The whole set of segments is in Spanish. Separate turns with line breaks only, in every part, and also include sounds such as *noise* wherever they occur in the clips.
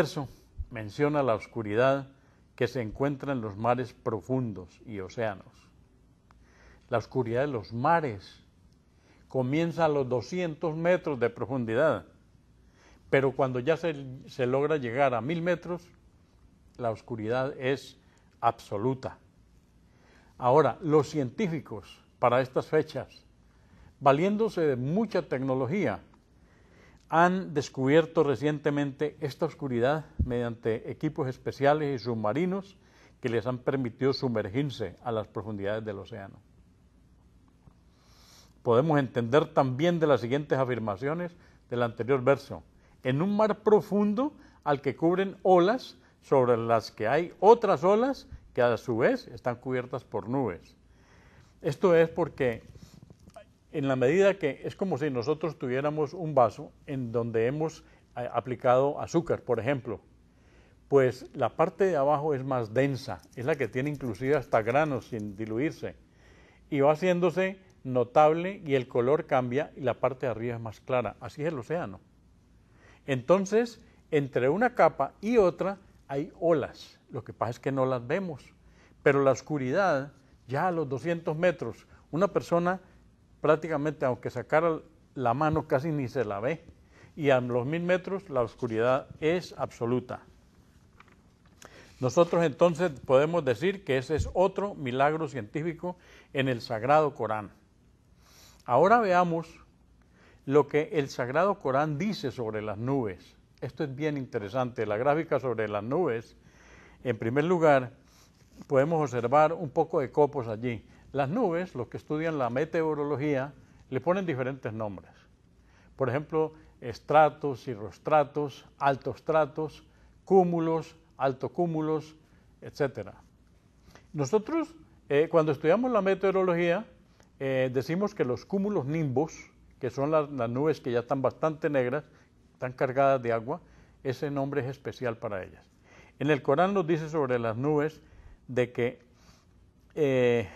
verso menciona la oscuridad que se encuentra en los mares profundos y océanos. La oscuridad de los mares comienza a los 200 metros de profundidad, pero cuando ya se, se logra llegar a 1000 metros, la oscuridad es absoluta. Ahora, los científicos para estas fechas, valiéndose de mucha tecnología, han descubierto recientemente esta oscuridad mediante equipos especiales y submarinos que les han permitido sumergirse a las profundidades del océano. Podemos entender también de las siguientes afirmaciones del anterior verso. En un mar profundo al que cubren olas sobre las que hay otras olas que a su vez están cubiertas por nubes. Esto es porque en la medida que es como si nosotros tuviéramos un vaso en donde hemos eh, aplicado azúcar, por ejemplo, pues la parte de abajo es más densa, es la que tiene inclusive hasta granos sin diluirse, y va haciéndose notable y el color cambia y la parte de arriba es más clara, así es el océano. Entonces, entre una capa y otra hay olas, lo que pasa es que no las vemos, pero la oscuridad, ya a los 200 metros, una persona prácticamente aunque sacara la mano casi ni se la ve. Y a los mil metros la oscuridad es absoluta. Nosotros entonces podemos decir que ese es otro milagro científico en el Sagrado Corán. Ahora veamos lo que el Sagrado Corán dice sobre las nubes. Esto es bien interesante. La gráfica sobre las nubes, en primer lugar, podemos observar un poco de copos allí. Las nubes, los que estudian la meteorología, le ponen diferentes nombres. Por ejemplo, estratos, cirrostratos, altostratos, cúmulos, altocúmulos, etc. Nosotros, eh, cuando estudiamos la meteorología, eh, decimos que los cúmulos nimbos, que son las, nubes que ya están bastante negras, están cargadas de agua, ese nombre es especial para ellas. En el Corán nos dice sobre las nubes de que eh,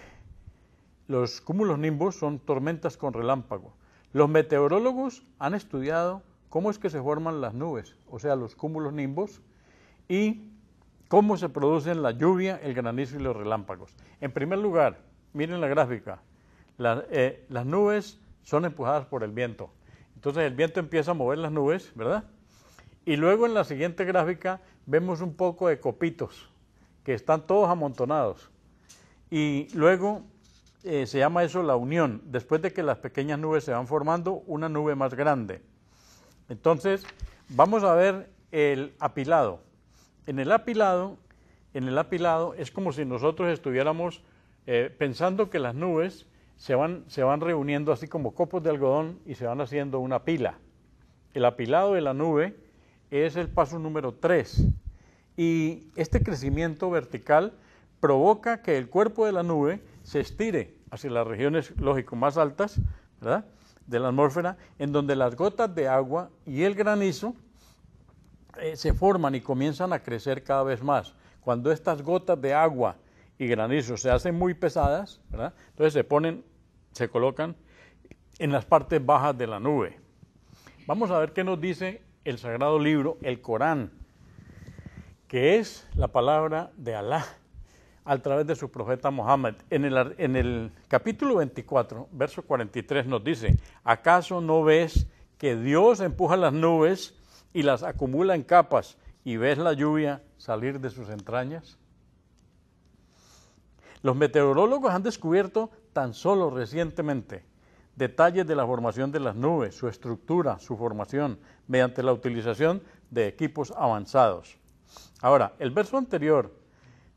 los cúmulos nimbos son tormentas con relámpago. Los meteorólogos han estudiado cómo es que se forman las nubes, o sea, los cúmulos nimbos, y cómo se producen la lluvia, el granizo y los relámpagos. En primer lugar, miren la gráfica, eh, las nubes son empujadas por el viento. Entonces el viento empieza a mover las nubes, ¿verdad? Y luego en la siguiente gráfica vemos un poco de copitos que están todos amontonados. Y luego eh, se llama eso la unión. Después de que las pequeñas nubes se van formando, una nube más grande. Entonces, vamos a ver el apilado. En el apilado, en el es como si nosotros estuviéramos eh, pensando que las nubes se van, se van reuniendo así como copos de algodón y se van haciendo una pila. El apilado de la nube es el paso número 3. Y este crecimiento vertical provoca que el cuerpo de la nube se estire hacia las regiones, lógico, más altas de la atmósfera, en donde las gotas de agua y el granizo eh, se forman y comienzan a crecer cada vez más. Cuando estas gotas de agua y granizo se hacen muy pesadas, entonces se ponen, se colocan en las partes bajas de la nube. Vamos a ver qué nos dice el sagrado libro, el Corán, que es la palabra de Alá ...al través de su profeta Mohammed. En el, en el capítulo 24, verso 43 nos dice, ¿acaso no ves que Dios empuja las nubes y las acumula en capas y ves la lluvia salir de sus entrañas? Los meteorólogos han descubierto tan solo recientemente detalles de la formación de las nubes, su estructura, su formación, mediante la utilización de equipos avanzados. Ahora, el verso anterior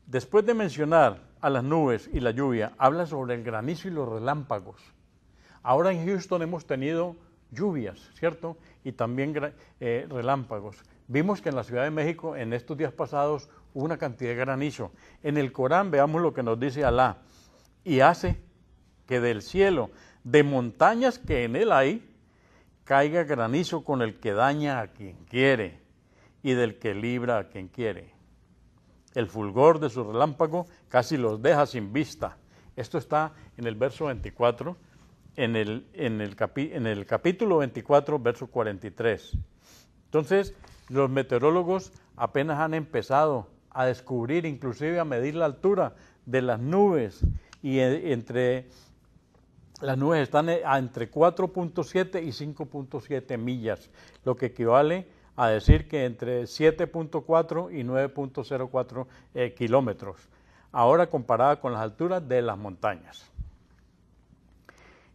Después de mencionar a las nubes y la lluvia, habla sobre el granizo y los relámpagos. Ahora en Houston hemos tenido lluvias, ¿cierto? Y también eh, relámpagos. Vimos que en la Ciudad de México en estos días pasados hubo una cantidad de granizo. En el Corán veamos lo que nos dice Alá. Y hace que del cielo, de montañas que en él hay, caiga granizo con el que daña a quien quiere y del que libra a quien quiere el fulgor de su relámpago casi los deja sin vista. Esto está en el verso 24, en el, en el, capítulo 24, verso 43. Entonces, los meteorólogos apenas han empezado a descubrir, inclusive a medir la altura de las nubes, y eh, entre las nubes están eh, entre 4.7 y 5.7 millas, lo que equivale a decir que entre 7.4 y 9.04 eh, kilómetros, ahora comparada con las alturas de las montañas.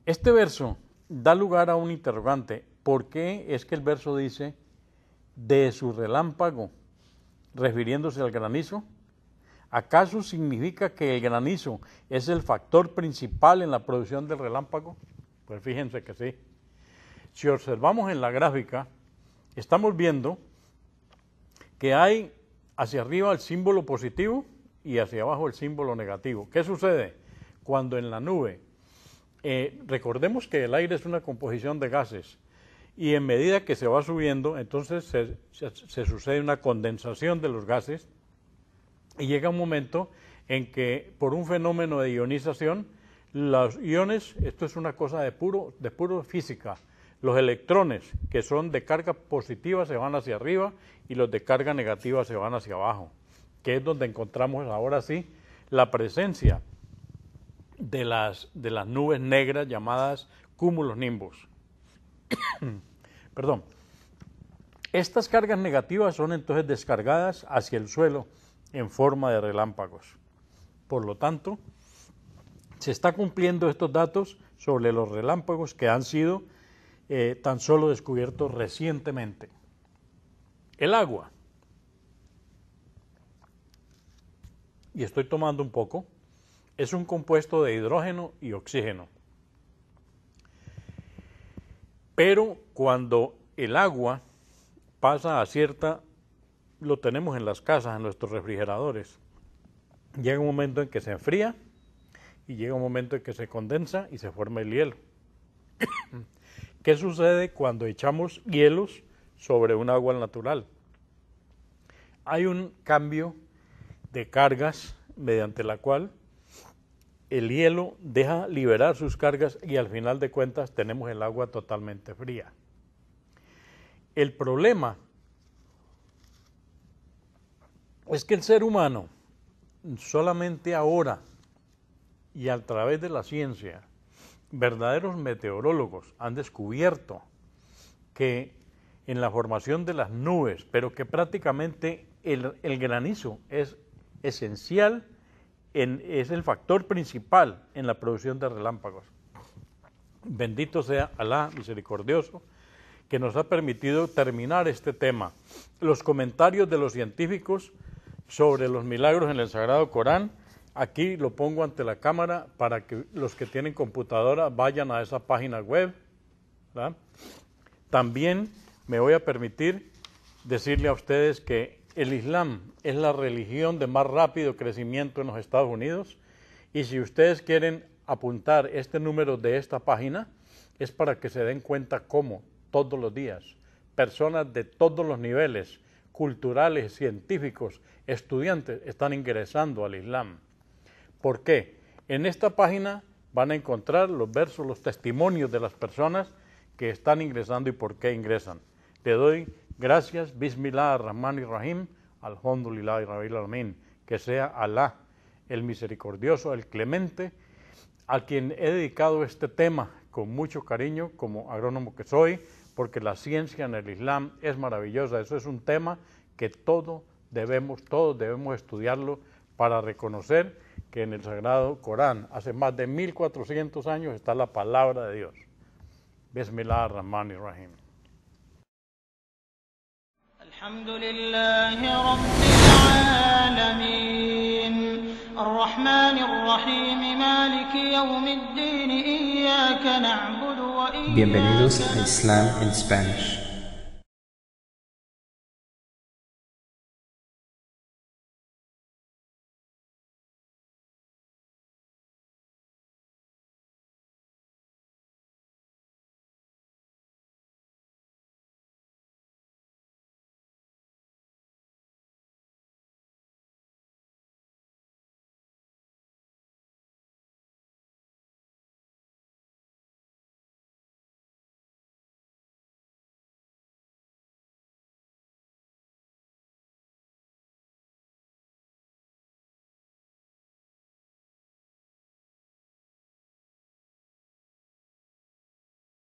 Este verso da lugar a un interrogante. ¿Por qué es que el verso dice de su relámpago, refiriéndose al granizo? ¿Acaso significa que el granizo es el factor principal en la producción del relámpago? Pues fíjense que sí. Si observamos en la gráfica, estamos viendo que hay hacia arriba el símbolo positivo y hacia abajo el símbolo negativo. ¿Qué sucede cuando en la nube, eh, recordemos que el aire es una composición de gases, y en medida que se va subiendo, entonces se, sucede una condensación de los gases y llega un momento en que por un fenómeno de ionización, los iones, esto es una cosa de, puro, de puro física, los electrones que son de carga positiva se van hacia arriba y los de carga negativa se van hacia abajo, que es donde encontramos ahora sí la presencia de las, de las nubes negras llamadas cúmulos nimbos. *coughs* Perdón. Estas cargas negativas son entonces descargadas hacia el suelo en forma de relámpagos. Por lo tanto, se está cumpliendo estos datos sobre los relámpagos que han sido eh, tan solo descubierto recientemente. El agua. Y estoy tomando un poco. Es un compuesto de hidrógeno y oxígeno. Pero cuando el agua pasa a cierta, lo tenemos en las casas, en nuestros refrigeradores, llega un momento en que se enfría y llega un momento en que se condensa y se forma el hielo. ¿Qué sucede cuando echamos hielos sobre un agua natural? Hay un cambio de cargas mediante la cual el hielo deja liberar sus cargas y al final de cuentas tenemos el agua totalmente fría. El problema es que el ser humano solamente ahora y a través de la ciencia verdaderos meteorólogos han descubierto que en la formación de las nubes, pero que prácticamente el, granizo es esencial, es el factor principal en la producción de relámpagos. Bendito sea Alá misericordioso que nos ha permitido terminar este tema. Los comentarios de los científicos sobre los milagros en el Sagrado Corán Aquí lo pongo ante la cámara para que los que tienen computadora vayan a esa página web. También me voy a permitir decirle a ustedes que el Islam es la religión de más rápido crecimiento en los Estados Unidos y si ustedes quieren apuntar este número de esta página es para que se den cuenta cómo todos los días personas de todos los niveles culturales, científicos, estudiantes están ingresando al Islam. ¿Por qué? En esta página van a encontrar los versos, los testimonios de las personas que están ingresando y por qué ingresan. Te doy gracias, Bismillah, Rahman y Rahim, Alhamdulillah y Rabbil Alamin, que sea Alá, el misericordioso, el clemente, a quien he dedicado este tema con mucho cariño como agrónomo que soy, porque la ciencia en el Islam es maravillosa. Eso es un tema que todos debemos, todos debemos estudiarlo para reconocer que en el Sagrado Corán, hace más de 1400 años, está la palabra de Dios. Bismillah ar-Rahman rahim Bienvenidos a Islam en Spanish.